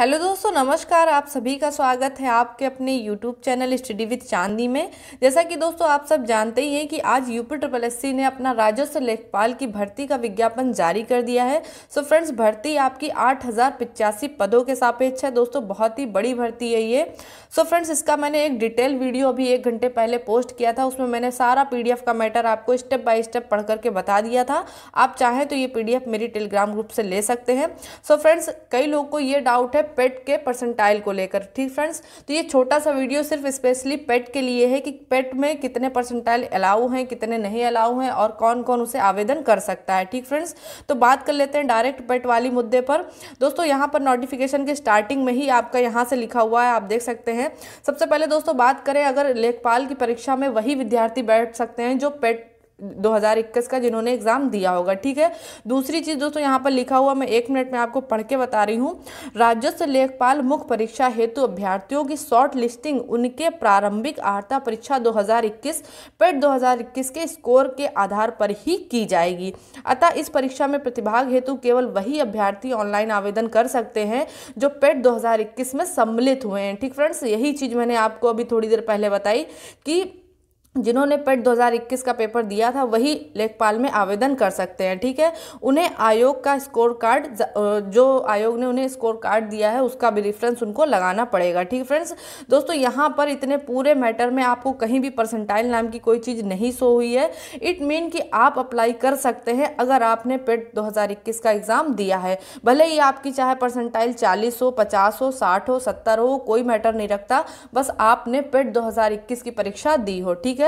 hello दोस्तों नमस्कार आप सभी का स्वागत है आपके अपने यूट्यूब चैनल स्टडी विद चांदी में जैसा कि दोस्तों आप सब जानते ही हैं कि आज यूपी ट्रिपल एस ने अपना राजस्व लेखपाल की भर्ती का विज्ञापन जारी कर दिया है सो फ्रेंड्स भर्ती आपकी आठ पदों के सापेक्ष है दोस्तों बहुत ही बड़ी भर्ती है ये सो फ्रेंड्स इसका मैंने एक डिटेल वीडियो अभी एक घंटे पहले पोस्ट किया था उसमें मैंने सारा पी का मैटर आपको स्टेप बाई स्टेप पढ़ करके बता दिया था आप चाहें तो ये पी मेरी टेलीग्राम ग्रुप से ले सकते हैं सो फ्रेंड्स कई लोग को ये डाउट है पेट के परसेंटाइल को लेकर ठीक फ्रेंड्स तो ये छोटा सा वीडियो सिर्फ स्पेशली पेट के लिए है कि पेट में कितने परसेंटाइल अलाउ हैं कितने नहीं अलाउ हैं और कौन कौन उसे आवेदन कर सकता है ठीक फ्रेंड्स तो बात कर लेते हैं डायरेक्ट पेट वाली मुद्दे पर दोस्तों यहाँ पर नोटिफिकेशन के स्टार्टिंग में ही आपका यहाँ से लिखा हुआ है आप देख सकते हैं सबसे पहले दोस्तों बात करें अगर लेखपाल की परीक्षा में वही विद्यार्थी बैठ सकते हैं जो पेट 2021 का जिन्होंने एग्ज़ाम दिया होगा ठीक है दूसरी चीज़ दोस्तों यहाँ पर लिखा हुआ मैं एक मिनट में आपको पढ़ के बता रही हूँ राजस्व लेखपाल मुख्य परीक्षा हेतु अभ्यर्थियों की शॉर्ट लिस्टिंग उनके प्रारंभिक आर्ता परीक्षा 2021 पेट 2021 के स्कोर के आधार पर ही की जाएगी अतः इस परीक्षा में प्रतिभाग हेतु केवल वही अभ्यर्थी ऑनलाइन आवेदन कर सकते हैं जो पेट दो में सम्मिलित हुए हैं ठीक फ्रेंड्स यही चीज़ मैंने आपको अभी थोड़ी देर पहले बताई कि जिन्होंने पेट 2021 का पेपर दिया था वही लेखपाल में आवेदन कर सकते हैं ठीक है उन्हें आयोग का स्कोर कार्ड जो आयोग ने उन्हें स्कोर कार्ड दिया है उसका भी रेफरेंस उनको लगाना पड़ेगा ठीक फ्रेंड्स दोस्तों यहाँ पर इतने पूरे मैटर में आपको कहीं भी परसेंटाइल नाम की कोई चीज़ नहीं सो हुई है इट मीन कि आप अप्लाई कर सकते हैं अगर आपने पेट दो का एग्ज़ाम दिया है भले ही आपकी चाहे परसेंटाइल चालीस हो पचास हो साठ हो सत्तर हो कोई मैटर नहीं रखता बस आपने पेट दो की परीक्षा दी हो ठीक है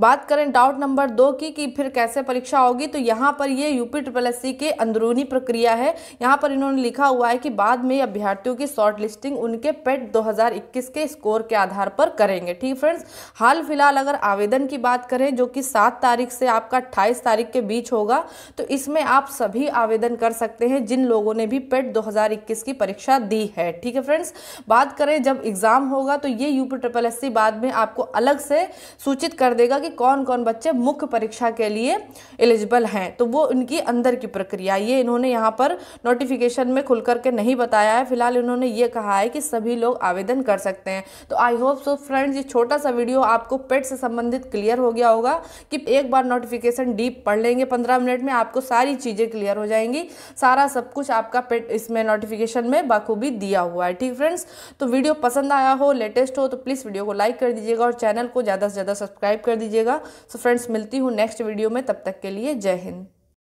बात करें डाउट नंबर दो की कि फिर कैसे परीक्षा होगी तो यहाँ पर ये यूपी ट्रिपल एस के अंदरूनी प्रक्रिया है यहाँ पर इन्होंने लिखा हुआ है कि बाद में अभ्यर्थियों की शॉर्ट लिस्टिंग उनके पेट 2021 के स्कोर के आधार पर करेंगे ठीक फ्रेंड्स हाल फिलहाल अगर आवेदन की बात करें जो कि सात तारीख से आपका अट्ठाईस तारीख के बीच होगा तो इसमें आप सभी आवेदन कर सकते हैं जिन लोगों ने भी पेट दो की परीक्षा दी है ठीक है फ्रेंड्स बात करें जब एग्ज़ाम होगा तो ये यूपी ट्रिपल एस बाद में आपको अलग से सूचित कर देगा कि कि कौन कौन बच्चे मुख्य परीक्षा के लिए एलिजिबल हैं तो वो उनकी अंदर की प्रक्रिया ये इन्होंने यहाँ पर नोटिफिकेशन में खुल करके नहीं बताया है फिलहाल इन्होंने ये कहा है कि सभी लोग आवेदन कर सकते हैं तो आई होप सो फ्रेंड्स ये छोटा सा वीडियो आपको पेट से संबंधित क्लियर हो गया होगा कि एक बार नोटिफिकेशन डीप पढ़ लेंगे पंद्रह मिनट में आपको सारी चीज़ें क्लियर हो जाएंगी सारा सब कुछ आपका पेट इसमें नोटिफिकेशन में बाखूबी दिया हुआ है ठीक फ्रेंड्स तो वीडियो पसंद आया हो लेटेस्ट हो तो प्लीज़ वीडियो को लाइक कर दीजिएगा और चैनल को ज़्यादा से ज़्यादा सब्सक्राइब कर दीजिएगा कीजिएगा सो so फ्रेंड्स मिलती हूँ नेक्स्ट वीडियो में तब तक के लिए जय हिंद